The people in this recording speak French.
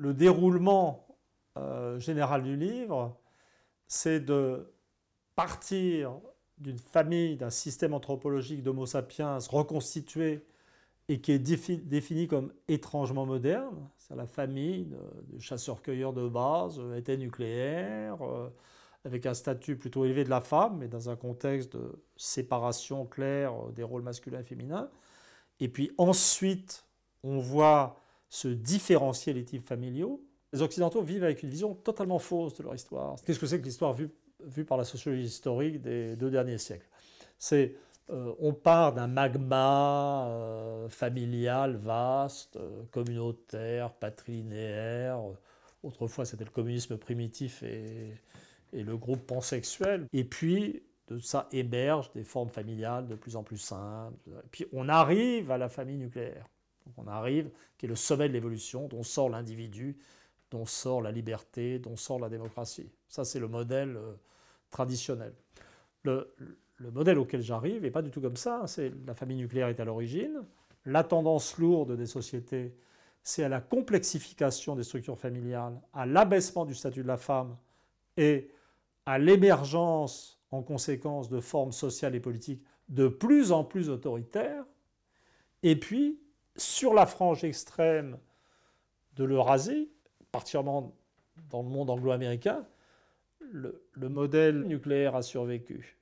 le déroulement euh, général du livre, c'est de partir d'une famille, d'un système anthropologique d'Homo sapiens reconstitué et qui est défini comme étrangement moderne, c'est la famille de, chasseurs-cueilleurs de base, euh, était nucléaire, euh, avec un statut plutôt élevé de la femme, mais dans un contexte de séparation claire des rôles masculins et féminins. Et puis ensuite, on voit se différencier les types familiaux, les Occidentaux vivent avec une vision totalement fausse de leur histoire. Qu'est-ce que c'est que l'histoire vue, par la sociologie historique des deux derniers siècles C'est euh, on part d'un magma euh, familial vaste, euh, communautaire, patrilinéaire. Autrefois, c'était le communisme primitif et, le groupe pansexuel. Et puis, de ça émergent des formes familiales de plus en plus simples. Et puis, on arrive à la famille nucléaire. Donc on arrive, qui est le sommet de l'évolution, dont sort l'individu, dont sort la liberté, dont sort la démocratie. Ça, c'est le modèle euh, traditionnel. Le, modèle auquel j'arrive n'est pas du tout comme ça. Hein. C'est la famille nucléaire est à l'origine. La tendance lourde des sociétés, c'est à la complexification des structures familiales, à l'abaissement du statut de la femme et à l'émergence en conséquence de formes sociales et politiques de plus en plus autoritaires. Et puis, sur la frange extrême de l'Eurasie, particulièrement dans le monde anglo-américain, le, le modèle nucléaire a survécu.